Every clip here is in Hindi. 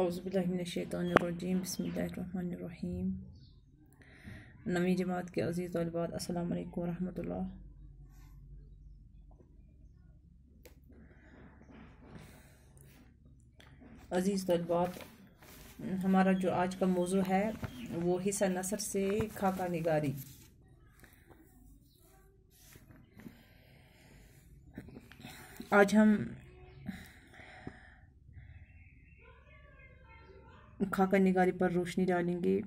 अज़बिल्लिनशैतरजीम बसमीम नवी जमात के अज़ीज़ तलबात अल्लाम वरम अज़ीज़ तलबात हमारा जो आज का मौजू है वो हिस्सा नसर से खाका निगारी आज हम खाका निगारी पर रोशनी डालेंगे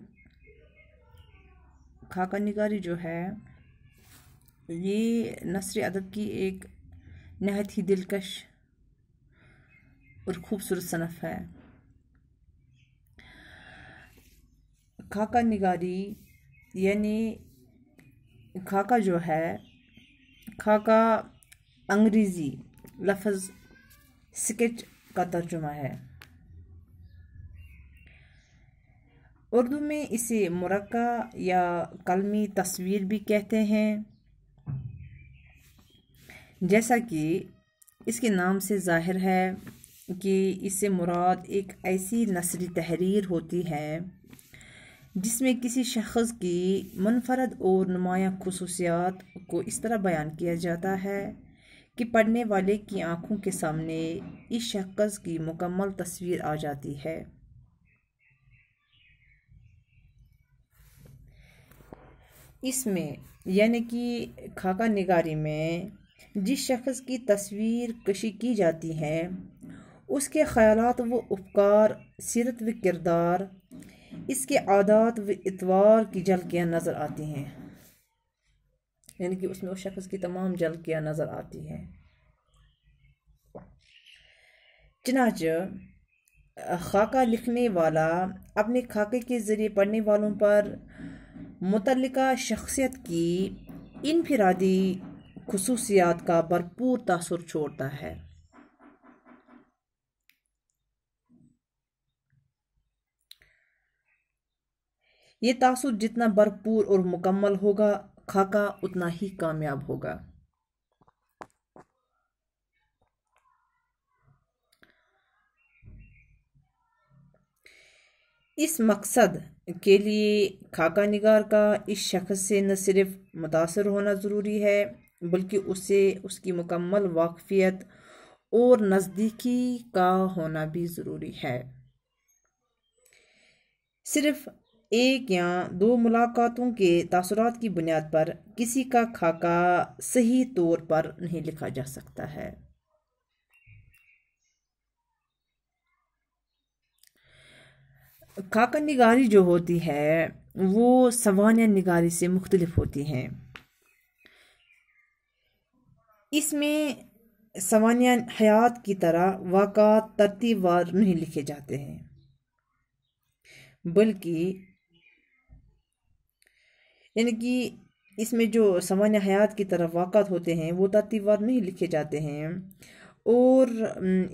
खाका निगारी जो है ये नसर अदब की एक नहत ही दिलकश और ख़ूबसूरत सनफ है खाका निगारी यानी खाका जो है खाका अंग्रेज़ी लफज स्केच का तर्जुमा है उर्दू में इसे मुरक्का या कलमी तस्वीर भी कहते हैं जैसा कि इसके नाम से जाहिर है कि इससे मुराद एक ऐसी नसरी तहरीर होती है जिसमें किसी शख्स की मुनफरद और नुमाया खसूसियात को इस तरह बयान किया जाता है कि पढ़ने वाले की आँखों के सामने इस शख्स की मुकम्मल तस्वीर आ जाती है इसमें यानी कि खाका निगारी में जिस शख्स की तस्वीर कशी की जाती है उसके ख्यालात व उपकार सीरत व किरदार इसके आदात व इतवार की झलकियाँ नज़र आती हैं यानी कि उसमें उस शख्स की तमाम झलकियाँ नज़र आती हैं चनाच खाका लिखने वाला अपने खाके के ज़रिए पढ़ने वालों पर मुतल शख्सियत की इनफरादी खसूसियात का भरपूर तसर छोड़ता है ये तासर जितना भरपूर और मुकम्मल होगा खाका उतना ही कामयाब होगा इस मकसद के लिए खाका निगार का इस शख्स से न सिर्फ मुतासर होना ज़रूरी है बल्कि उसे उसकी मुकम्मल वाकफियत और नज़दीकी का होना भी ज़रूरी है सिर्फ एक या दो मुलाकातों के तसरत की बुनियाद पर किसी का खाका सही तौर पर नहीं लिखा जा सकता है खाका निगारी जो होती है वो सवानिया निगारी से मुख्तलफ होती हैं इसमें सवानिया हयात की तरह वाक़ात तरतीबार नहीं लिखे जाते हैं बल्कि यानी कि इसमें जो सवानिया हयात की तरह वाक़ात होते हैं वो वार नहीं लिखे जाते हैं और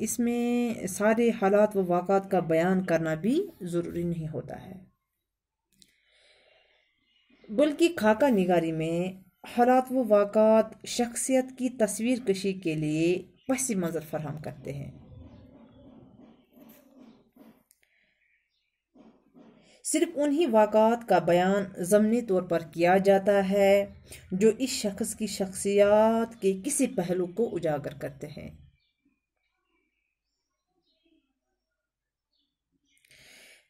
इसमें सारे हालात व वाक़ात का बयान करना भी ज़रूरी नहीं होता है बल्कि खाका निगारी में हालात व वाक़ात शख्सियत की तस्वीर कशी के लिए पसी मंज़र फराहम करते हैं सिर्फ उन्हीं वाक़ात का बयान ज़मनी तौर पर किया जाता है जो इस शख्स की शख्सियात के किसी पहलू को उजागर करते हैं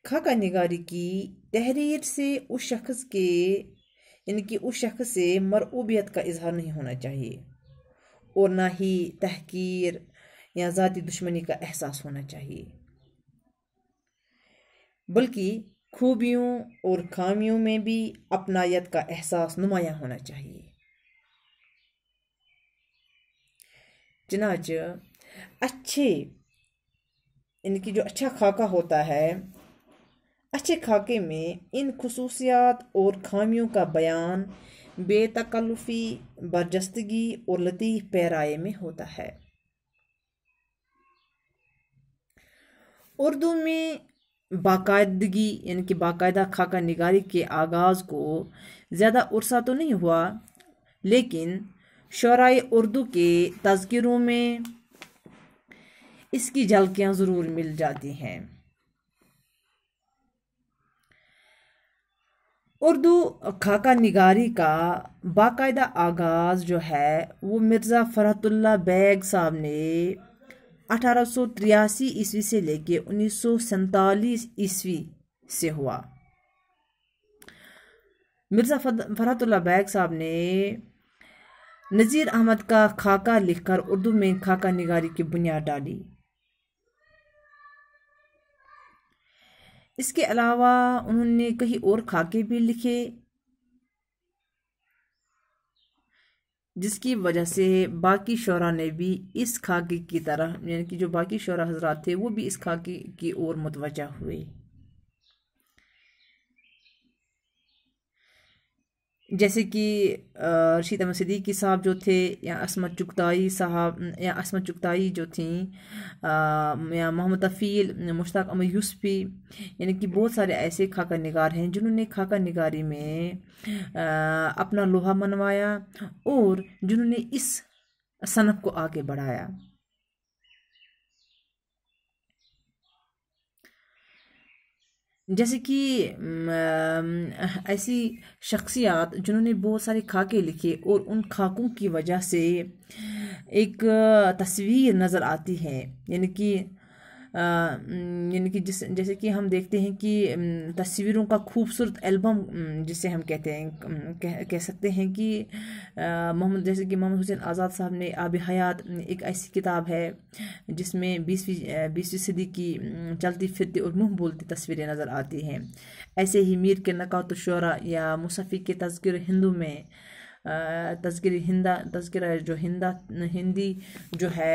खाका निगारी की तहरीर से उस शख्स के यानी कि उस शख्स से मरऊबियत का इजहार नहीं होना चाहिए और ना ही तहकीर या ज़ाती दुश्मनी का एहसास होना चाहिए बल्कि खूबियों और खामियों में भी अपनायत का एहसास नुमाया होना चाहिए चनाच अच्छे इनकी जो अच्छा खाका होता है अच्छे खाके में इन खसूसियात और खामियों का बयान बेतकल्लफ़ी बरजस्तगी और लतीफ़ पैराए में होता है उर्दू में बाकायदगी यानी कि बाकायदा खाका निगारी के आगाज़ को ज़्यादा उर्सा तो नहीं हुआ लेकिन शराय उर्दू के तस्करों में इसकी झलकियाँ ज़रूर मिल जाती हैं उर्दू खाका निगारी का बाकायदा आगाज़ जो है वो मिर्ज़ा फ़रहतुल्ला बैग साहब ने अठारह सौ ईस्वी से लेके उन्नीस सौ ईस्वी से हुआ मिर्ज़ा फ़रहतुल्ला बैग साहब ने नज़ीर अहमद का खाका लिखकर उर्दू में खाका निगारी की बुनियाद डाली इसके अलावा उन्होंने कहीं और खाके भी लिखे जिसकी वजह से बाकी शरा ने भी इस खाके की तरह यानी कि जो बाकी शरा हजरात थे वो भी इस खाके की ओर मुतवजा हुए जैसे कि रशीद अहमद सिद्दीकी साहब जो थे या असमत चुगताई साहब या असमत चुगताई जो थी या मोहम्मद अफ़ील मुश्ताक अहमद यूसफ़ी यानी कि बहुत सारे ऐसे खाका निगार हैं जिन्होंने खाका निगारी में आ, अपना लोहा मनवाया और जिन्होंने इस सनफ़ को आगे बढ़ाया जैसे कि ऐसी शख्सियात जिन्होंने बहुत सारे खाके लिखे और उन खाकों की वजह से एक तस्वीर नज़र आती है यानी कि यानी कि जिस जैसे कि हम देखते हैं कि तस्वीरों का खूबसूरत एल्बम जिसे हम कहते हैं कह, कह सकते हैं कि मोहम्मद जैसे कि मोहम्मद हुसैन आज़ाद साहब ने आब हयात एक ऐसी किताब है जिसमें बीसवीं बीसवीं सदी की चलती फिरती और मुँह बोलती तस्वीरें नज़र आती हैं ऐसे ही मीर के नकात शुरा या मुसफ़ी के तस्कर हिंदू में तस्कर हिंदा तस्करा जो हिंदा हिंदी जो है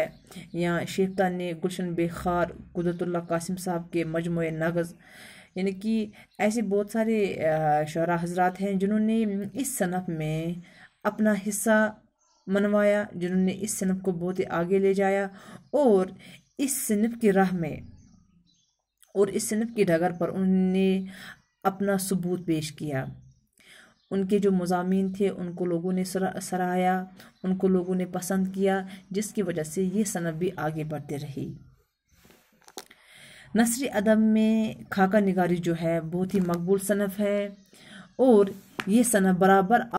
या शेफ्ता ने गुलशन बेखार कुदरतुल्ला कासिम साहब के मजमु नगज़ यानी कि ऐसे बहुत सारे शरा हजरात हैं जिन्होंने इस सनफ़ में अपना हिस्सा मनवाया जिन्होंने इस सनफ़ को बहुत ही आगे ले जाया और इस सनफ़ की राह में और इस सनफ़ की डगर पर उन्होंने अपना सबूत पेश किया उनके जो मज़ामी थे उनको लोगों ने सराहाया उनको लोगों ने पसंद किया जिसकी वजह से ये सनत भी आगे बढ़ती रही नसरी अदब में खाका निगारी जो है बहुत ही मकबूल सनफ़ है और ये सनफ़ बराबर